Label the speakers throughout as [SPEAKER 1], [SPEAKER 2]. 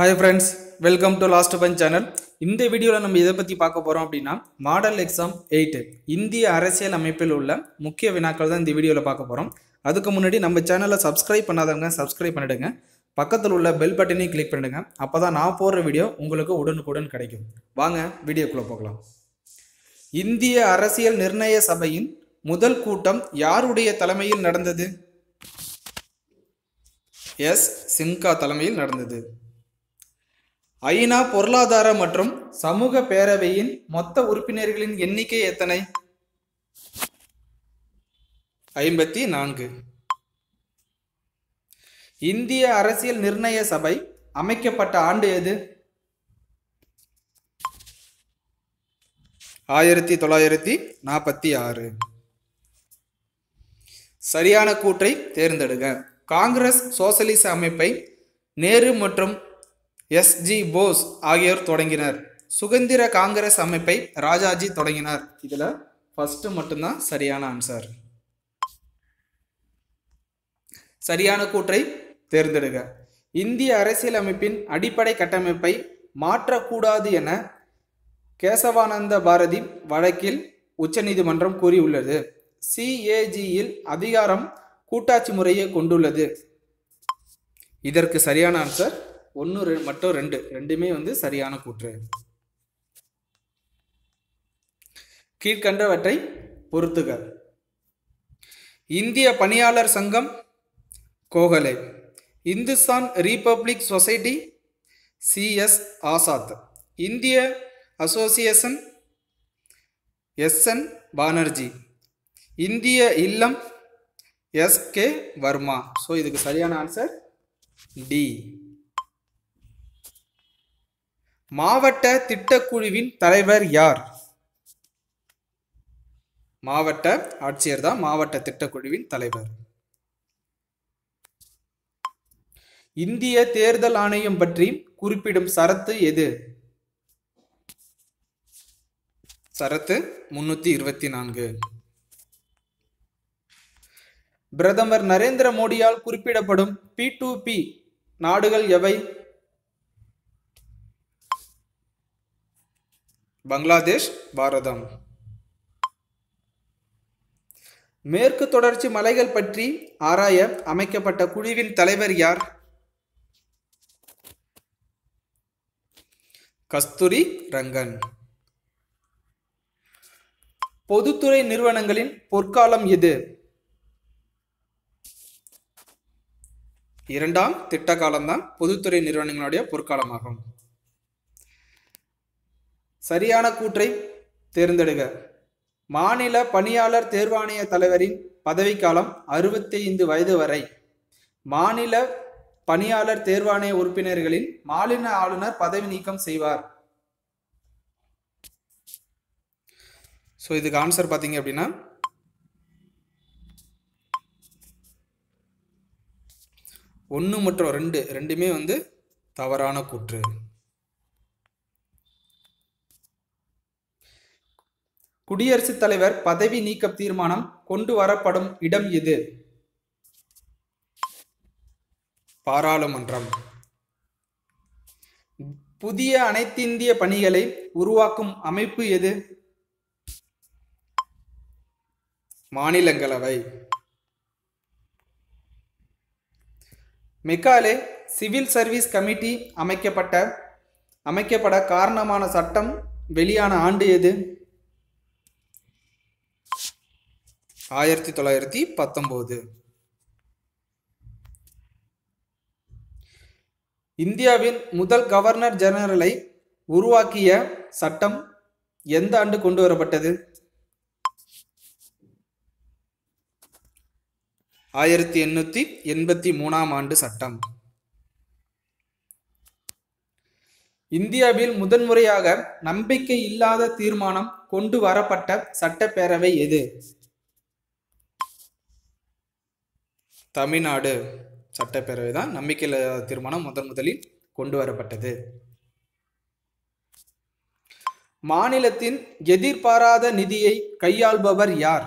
[SPEAKER 1] hi friends welcome to last punch channel இந்த வீடியோவில் நம்ம இதை பற்றி பார்க்க போகிறோம் அப்படின்னா மாடல் எக்ஸாம் எயிட்டு இந்திய அரசியல் அமைப்பில் உள்ள முக்கிய வினாக்கள் தான் இந்த வீடியோவில் பார்க்க போகிறோம் அதுக்கு முன்னாடி நம்ம சேனலை சப்ஸ்கிரைப் பண்ணாதவங்க சப்ஸ்கிரைப் பண்ணிடுங்க பக்கத்தில் உள்ள பெல் பட்டனையும் கிளிக் பண்ணிடுங்க அப்போ தான் நான் போடுற வீடியோ உங்களுக்கு உடனுக்குடன் கிடைக்கும் வாங்க வீடியோக்குள்ளே போகலாம் இந்திய அரசியல் நிர்ணய சபையின் முதல் கூட்டம் யாருடைய தலைமையில் நடந்தது எஸ் சிங்கா தலைமையில் நடந்தது ஐநா பொருளாதார மற்றும் சமூக பேரவையின் மொத்த உறுப்பினர்களின் எண்ணிக்கை எத்தனை ஐம்பத்தி நான்கு இந்திய அரசியல் நிர்ணய சபை அமைக்கப்பட்ட ஆண்டு எது ஆயிரத்தி தொள்ளாயிரத்தி நாற்பத்தி ஆறு சரியான கூற்றை தேர்ந்தெடுங்க காங்கிரஸ் சோசலிச அமைப்பை நேரு மற்றும் எஸ் ஜி போஸ் ஆகியோர் தொடங்கினர் சுதந்திர காங்கிரஸ் அமைப்பை ராஜாஜி தொடங்கினார் இதில் ஃபஸ்ட்டு மட்டும்தான் சரியான ஆன்சர் சரியான கூற்றை தேர்ந்தெடுக இந்திய அரசியலமைப்பின் அடிப்படை கட்டமைப்பை மாற்றக்கூடாது என கேசவானந்த பாரதி வழக்கில் உச்சநீதிமன்றம் கூறியுள்ளது சிஏஜியில் அதிகாரம் கூட்டாட்சி முறையை கொண்டுள்ளது இதற்கு சரியான ஆன்சர் ஒன்று மட்டும் ரெண்டு ரெண்டுமே வந்து சரியான கூற்று கீழ்கண்டவற்றை பொறுத்துக இந்திய பணியாளர் சங்கம் Gokhale Hindustan republic society CS Azad இந்திய அசோசியேஷன் எஸ்என் பானர்ஜி இந்திய இல்லம் எஸ்கே வர்மா ஸோ இதுக்கு சரியான ஆன்சர் டி மாவட்ட திட்டக்குழுவின் தலைவர் யார் மாவட்ட ஆட்சியர் தான் மாவட்ட திட்டக்குழுவின் தலைவர் இந்திய தேர்தல் ஆணையம் பற்றி குறிப்பிடும் சரத்து எது சரத்து முன்னூத்தி இருபத்தி நான்கு பிரதமர் நரேந்திர மோடியால் குறிப்பிடப்படும் பி டு பி நாடுகள் எவை பங்களாதேஷ் பாரதம் மேற்கு தொடர்ச்சி மலைகள் பற்றி ஆராய அமைக்கப்பட்ட குழுவின் தலைவர் யார் கஸ்தூரி ரங்கன் பொதுத்துறை நிறுவனங்களின் பொற்காலம் எது இரண்டாம் திட்ட காலம்தான் பொதுத்துறை நிறுவனங்களுடைய பொற்காலமாகும் சரியான கூற்றை தேர்ந்தெடுக மாநில பணியாளர் தேர்வாணைய தலைவரின் பதவிக்காலம் அறுபத்தி ஐந்து வயது வரை மாநில பணியாளர் தேர்வாணைய உறுப்பினர்களின் மாநில ஆளுநர் பதவி நீக்கம் செய்வார் ஸோ இதுக்கு ஆன்சர் பார்த்தீங்க அப்படின்னா ஒன்று மற்றும் ரெண்டு ரெண்டுமே வந்து தவறான கூற்று குடியரசுத் தலைவர் பதவி நீக்க தீர்மானம் கொண்டு வரப்படும் இடம் எது பாராளுமன்றம் புதிய இந்திய பணிகளை உருவாக்கும் அமைப்பு எது மாநிலங்களவை மெக்காலே சிவில் சர்வீஸ் கமிட்டி அமைக்கப்பட்ட அமைக்கப்பட காரணமான சட்டம் வெளியான ஆண்டு எது ஆயிரத்தி தொள்ளாயிரத்தி பத்தொம்போது இந்தியாவின் முதல் கவர்னர் ஜெனரலை உருவாக்கிய சட்டம் எந்த ஆண்டு கொண்டு வரப்பட்டது ஆயிரத்தி எண்ணூத்தி எண்பத்தி மூணாம் ஆண்டு சட்டம் இந்தியாவில் முதன்முறையாக நம்பிக்கை இல்லாத தீர்மானம் கொண்டு வரப்பட்ட சட்டப்பேரவை எது தமிழ்நாடு சட்டப்பேரவை தான் நம்பிக்கையில்லா தீர்மானம் முதன் முதலில் கொண்டு வரப்பட்டது மாநிலத்தின் எதிர்பாராத நிதியை கையாள்பவர் யார்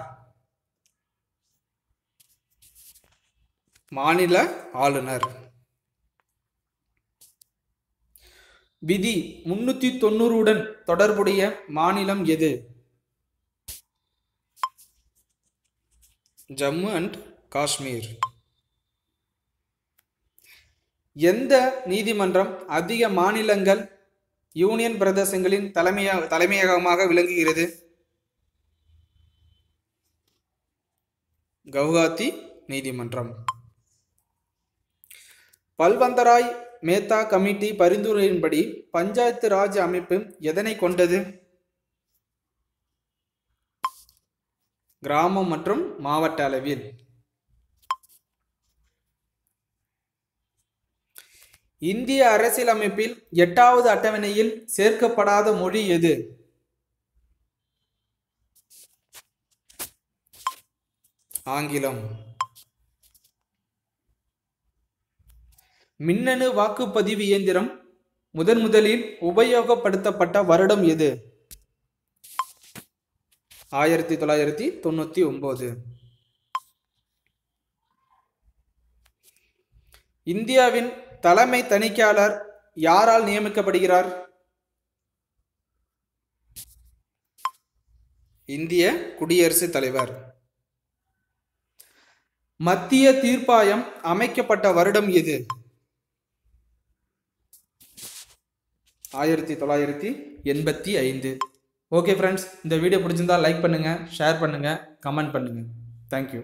[SPEAKER 1] மாநில ஆளுநர் விதி முன்னூத்தி தொண்ணூறுடன் தொடர்புடைய மாநிலம் எது ஜம்மு அண்ட் காஷ்மீர் எந்த நீதிமன்றம் அதிக மாநிலங்கள் யூனியன் பிரதேசங்களின் தலைமையாக தலைமையகமாக விளங்குகிறது கவுகாத்தி நீதிமன்றம் பல்வந்தராய் மேத்தா கமிட்டி பரிந்துரையின்படி பஞ்சாயத்து ராஜ் அமைப்பு எதனை கொண்டது கிராமம் மற்றும் மாவட்ட அளவில் இந்திய அரசியலமைப்பில் எட்டாவது அட்டவணையில் சேர்க்கப்படாத மொழி எது ஆங்கிலம் மின்னணு வாக்குப்பதிவு இயந்திரம் முதன் முதலில் உபயோகப்படுத்தப்பட்ட வருடம் எது ஆயிரத்தி தொள்ளாயிரத்தி தொண்ணூத்தி ஒன்பது இந்தியாவின் தலைமை தணிக்கையாளர் யாரால் நியமிக்கப்படுகிறார் இந்திய குடியரசுத் தலைவர் மத்திய தீர்ப்பாயம் அமைக்கப்பட்ட வருடம் எது ஆயிரத்தி தொள்ளாயிரத்தி எண்பத்தி ஐந்து ஓகே ஃப்ரெண்ட்ஸ் இந்த வீடியோ பிடிச்சிருந்தா லைக் பண்ணுங்கள் ஷேர் பண்ணுங்கள் கமெண்ட் பண்ணுங்கள் தேங்க்யூ